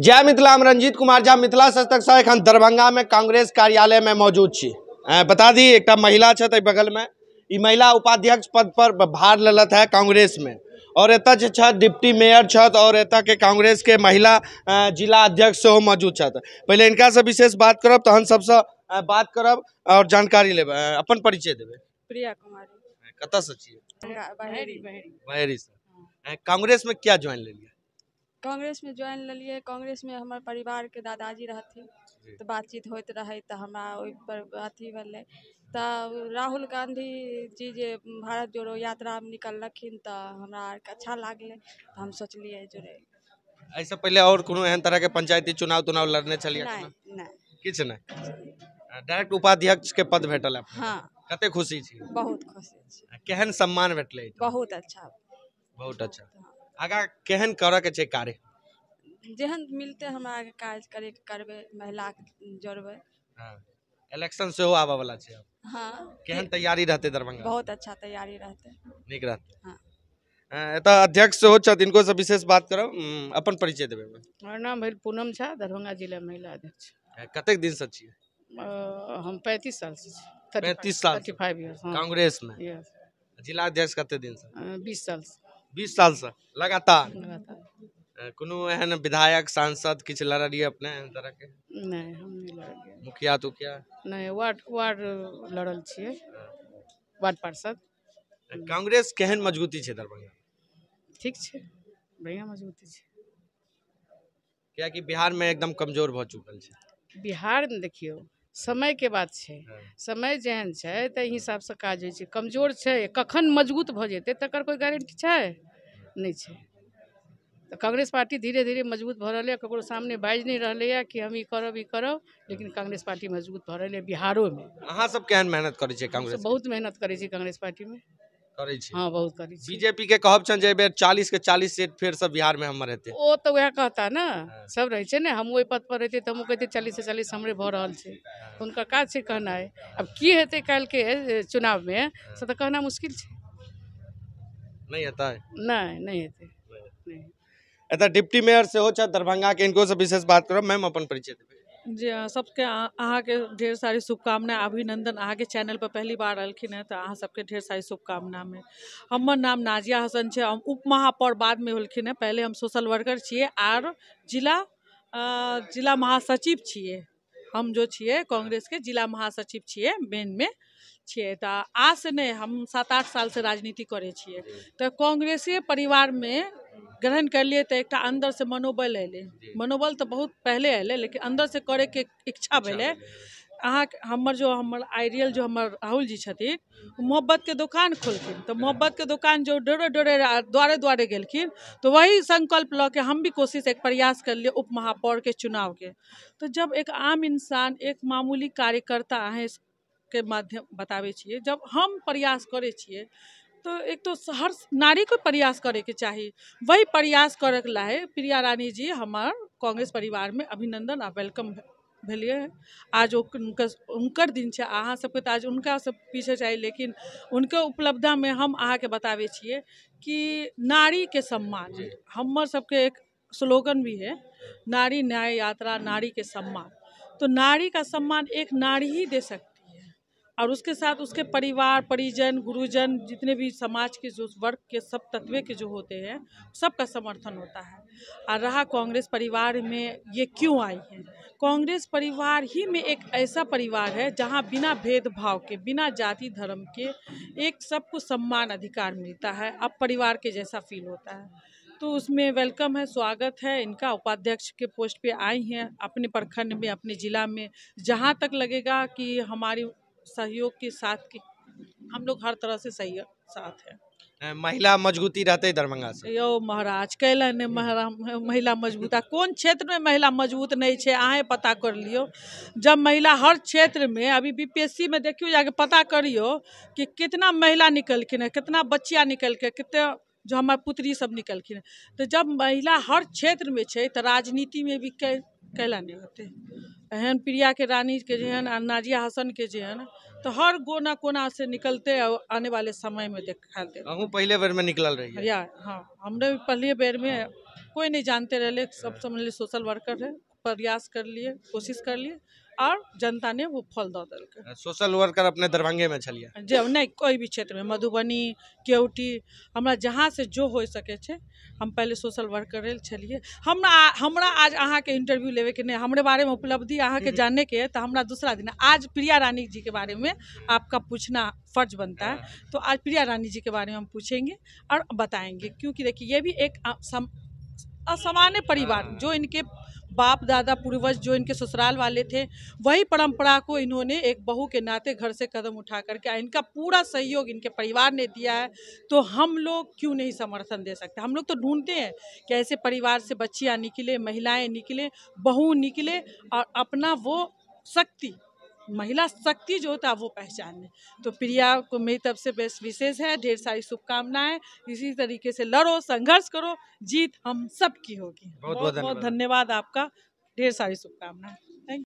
जय मिथिला हम रंजीत कुमार झा मिथिला सशक्त सह एखन दरभंगा में कांग्रेस कार्यालय में मौजूद छी बता दी एक महिला छ बगल में ई महिला उपाध्यक्ष पद पर भार ललत है कांग्रेस में और एत डिप्टी मेयर छथि और एत के कांग्रेस के महिला जिला अध्यक्ष सेहो मौजूद पहले इनका से विशेष बात करब तहन से बात करब और जानकारी ले अपन परिचय देवे प्रिया कुमारी कतऽ से से कांग्रेस में क्या ज्वाइन लेलियै कांग्रेस में ज्वाइन लिये में हमारे परिवार के दादाजी रहथिन तो बातचीत होइत रहे तो हमारा अथी भेलै तो राहुल गांधी जी जे भारत जोड़ो यात्रा में निकलखिन तो हमारा अच्छा लागल तो हम सोचलिए जुड़ै एहिसँ पहले और कोनो एहन के पंचायती चुनाव तुनाव लड़ने चलिए नहीं नहि किछु नहि पद भेटल हाँ कते खुशी बहुत खुशी केहन सम्मान भेटल बहुत अच्छा बहुत अच्छा आगा केहन कर के छै कार्य जेहन मिलते हम आगे काज करे करबे महिला जोड़बे हाँ इलेक्शन हो आबऽ वाला छे हां केहन तैयारी रहते दरभंगा बहुत अच्छा तैयारी रहते निक रहते हां अ, अध्यक्ष से हो छथि हिनको से विशेष बात करब अपन परिचय देबे हमर नाम भेल पूनम छ दरभंगा जिला महिला अध्यक्ष कतेक दिन से छी हम 35 साल से छी 35 साल 35 इयर्स कांग्रेस में यस जिला अध्यक्ष कते दिन से 20 साल से बीस साल से लगातार कोनो एहन विधायक सांसद किछ लड़ल ये अपने एहन तरह के नहीं हम नहीं मुखिया तो क्या नहीं वार्ड वार्ड लड़ल छे वार्ड पार्षद कांग्रेस केहन मजबूती छै दरभंगा ठीक छै बढ़िया मजबूती क्या कि बिहार में एकदम कमजोर भ चुकल छै बिहार में देखियो समय के बात है हाँ। समय जेहन है ते हिसाब से काज हो कमजोर है कखन मजबूत भऽ जेतै तकर गारंटी है नहीं है तो कांग्रेस पार्टी धीरे धीरे मजबूत भ रहल यऽ ककरो सामने बाजि रहा है कि हम करब ई करब लेकिन कांग्रेस पार्टी मजबूत भऽ है बिहारों में अहाँ सब केहन मेहनत करे कांग्रेस बहुत मेहनत करे कांग्रेस पार्टी में हाँ बहुत करै बीजेपी के कहब छन बेर चालीस के चालीस सीट फिर सब बिहार में हमर हेतै ओ तऽ वएह कहता ना हाँ। सब रहे छै ने हम वही पद पर रहते तऽ कहते चालीस से चालीस हमारे भऽ रहल छै हुनकर काज कहना है अब की हेतै कल के चुनाव में से तो कहना मुश्किल छै नहीं हेत नहीं नहीं हेत नहीं डिप्टी मेयर सेहो छथि दरभंगा के इनको से विशेष बात करो मैम अपन परिचय देबै जी सबके के ढेर सारी शुभकामना के चैनल पर पहली बार अलखिन हँ तो अहाँ सबके ढेर सारी शुभकामना में हमर नाम नाजिया हसन है हम उप महापौर में होलखिन हँ पहले हम सोशल वर्कर छे आर जिला जिला महासचिव छे हम जो छे कांग्रेस के जिला महासचिव में छे तो आज से नहीं हम सात आठ साल से राजनीति करै तो कांग्रेसी परिवार में ग्रहण कर लिए तो एक अंदर से मनोबल अल मनोबल तो बहुत पहले अल लेकिन अंदर से करे के इच्छा भले अहाँ हमर जो हमर आइडियल जो हमर राहुल जी छथिन मोहब्बत के दुकान खोलखिन तो मोहब्बत के दुकान जो डोरे डोरे द्वारे द्वारे गेलखिन तो वही संकल्प ल के हम भी कोशिश एक प्रयास कर लिए उप महापौर के चुनाव के तो जब एक आम इंसान एक मामूली कार्यकर्ता अहाँ के माध्यम बताबे जब हम प्रयास करे तो एक तो हर नारी को प्रयास करे के चाहिए वही प्रयास करक लाए प्रिया रानी जी हमार कांग्रेस परिवार में अभिनंदन आ वेलकम भलिए आज उनकर दिन है अहाँ सबके तो आज उनका सब पीछे चाहिए लेकिन उनके उपलब्धा में हम अहाँ के बताबे छे कि नारी के सम्मान हमर सबके एक स्लोगन भी है नारी न्याय यात्रा नारी के सम्मान तो नारी का सम्मान एक नारी ही दे सकती और उसके साथ उसके परिवार परिजन गुरुजन जितने भी समाज के जो वर्ग के सब तत्वे के जो होते हैं सबका समर्थन होता है और रहा कांग्रेस परिवार में ये क्यों आई है कांग्रेस परिवार ही में एक ऐसा परिवार है जहाँ बिना भेदभाव के बिना जाति धर्म के एक सबको सम्मान अधिकार मिलता है अब परिवार के जैसा फील होता है तो उसमें वेलकम है स्वागत है इनका उपाध्यक्ष के पोस्ट पे आई हैं अपने प्रखंड में अपने ज़िला में जहाँ तक लगेगा कि हमारी सहयोग के साथ की हम लोग हर तरह से सही साथ हैं महिला मजबूती रहते दरभंगा से यौ महाराज कैलन महिला मजबूता कौन क्षेत्र में महिला मजबूत नहीं है अहें पता कर लियो जब महिला हर क्षेत्र में अभी बीपीएससी में देखियो जाके पता करियो कि कितना महिला निकलखिन है कितना बच्चिया के कितने जो हमारे पुत्री सब निकलखिन है तो जब महिला हर क्षेत्र में है तो राजनीति में भी कैला नहीं होते एहन प्रिया के रानी के जेहन आ नाजिया हसन के जेहन तो हर कोना कोना से निकलते और आने वाले समय में देखा दे पहले बेर में निकल रही है या हाँ हमने पहले बेर में कोई नहीं जानते रहे सब समझ सोशल वर्कर है प्रयास कर लिए कोशिश कर लिए और जनता ने वो फल दौ दल सोशल वर्कर अपने दरभंगे में छलिए जब नहीं कोई भी क्षेत्र में मधुबनी केवटी हमरा जहाँ से जो हो सके छे हम पहले सोशल वर्कर छलिए हम हमरा आज अहाँ के इंटरव्यू लेवे के नहीं हमारे बारे में उपलब्धि अहाँ के हम्म। जानने के तो हमरा दूसरा दिन आज प्रिया रानी जी के बारे में आपका पूछना फर्ज बनता है हाँ। तो आज प्रिया रानी जी के बारे में हम पूछेंगे और बताएंगे क्योंकि देखिए ये भी एक असामान्य परिवार हाँ। जो इनके बाप दादा पूर्वज जो इनके ससुराल वाले थे वही परंपरा को इन्होंने एक बहू के नाते घर से कदम उठा करके इनका पूरा सहयोग इनके परिवार ने दिया है तो हम लोग क्यों नहीं समर्थन दे सकते हम लोग तो ढूंढते हैं कि ऐसे परिवार से बच्चियाँ निकले महिलाएँ निकले बहू निकले और अपना वो शक्ति महिला शक्ति जो होता है वो पहचाने तो प्रिया को मेरी तरफ से बेस्ट विशेष है ढेर सारी शुभकामनाएं इसी तरीके से लड़ो संघर्ष करो जीत हम सब की होगी बहुत बहुत धन्यवाद आपका ढेर सारी शुभकामनाएं